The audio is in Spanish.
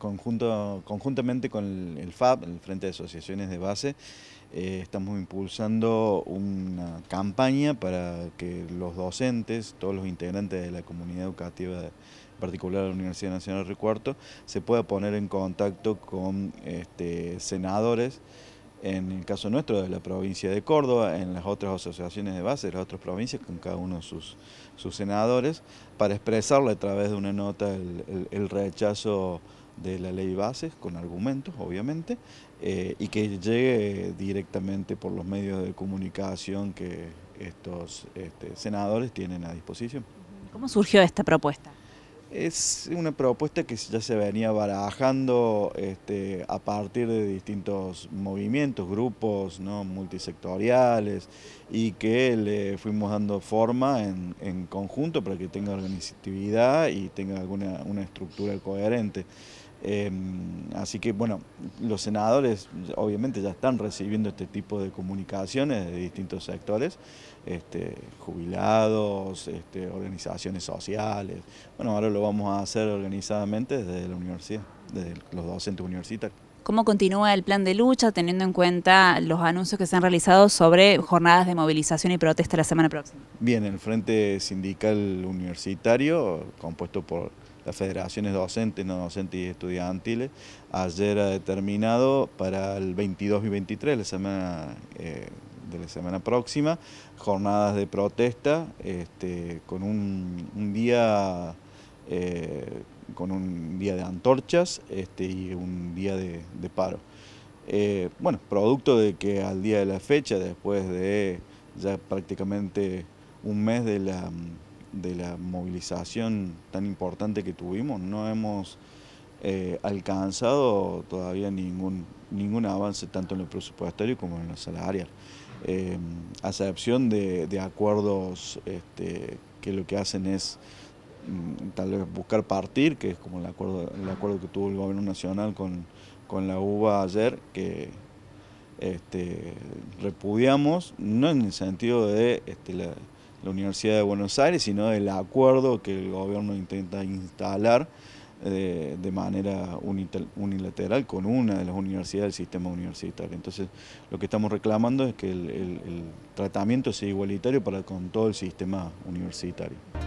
Conjunto, conjuntamente con el, FAB, el Frente de Asociaciones de Base, eh, estamos impulsando una campaña para que los docentes, todos los integrantes de la comunidad educativa, en particular la Universidad Nacional de Cuarto se pueda poner en contacto con este, senadores, en el caso nuestro de la provincia de Córdoba, en las otras asociaciones de base de las otras provincias, con cada uno de sus, sus senadores, para expresarle a través de una nota el rechazo de la ley bases, con argumentos, obviamente, eh, y que llegue directamente por los medios de comunicación que estos este, senadores tienen a disposición. ¿Cómo surgió esta propuesta? Es una propuesta que ya se venía barajando este, a partir de distintos movimientos, grupos ¿no? multisectoriales y que le fuimos dando forma en, conjunto para que tenga organizatividad y tenga alguna una estructura coherente. Em, así que bueno, los senadores obviamente ya están recibiendo este tipo de comunicaciones de distintos sectores, este, jubilados, este, organizaciones sociales. Bueno, ahora lo vamos a hacer organizadamente desde la universidad, desde los docentes universitarios. ¿Cómo continúa el plan de lucha teniendo en cuenta los anuncios que se han realizado sobre jornadas de movilización y protesta la semana próxima? Bien, el Frente Sindical Universitario, compuesto por las federaciones docentes, no docentes y estudiantiles, ayer ha determinado para el 22 y 23, la semana... Eh, de la semana próxima, jornadas de protesta, este, con un, día eh, con un día de antorchas este, y un día de, paro. Eh, bueno, producto de que al día de la fecha, después de ya prácticamente un mes de la, de la movilización tan importante que tuvimos, no hemos eh, alcanzado todavía ningún, ningún avance tanto en lo presupuestario como en lo salarial, eh, a excepción de, acuerdos este, que lo que hacen es Mm, tal vez buscar partir, que es como el acuerdo, el acuerdo que tuvo el gobierno nacional con, la UBA ayer, que este, repudiamos, no en el sentido de este, la, Universidad de Buenos Aires, sino del acuerdo que el gobierno intenta instalar de manera unilateral con una de las universidades del sistema universitario. Entonces, lo que estamos reclamando es que el, el tratamiento sea igualitario para con todo el sistema universitario.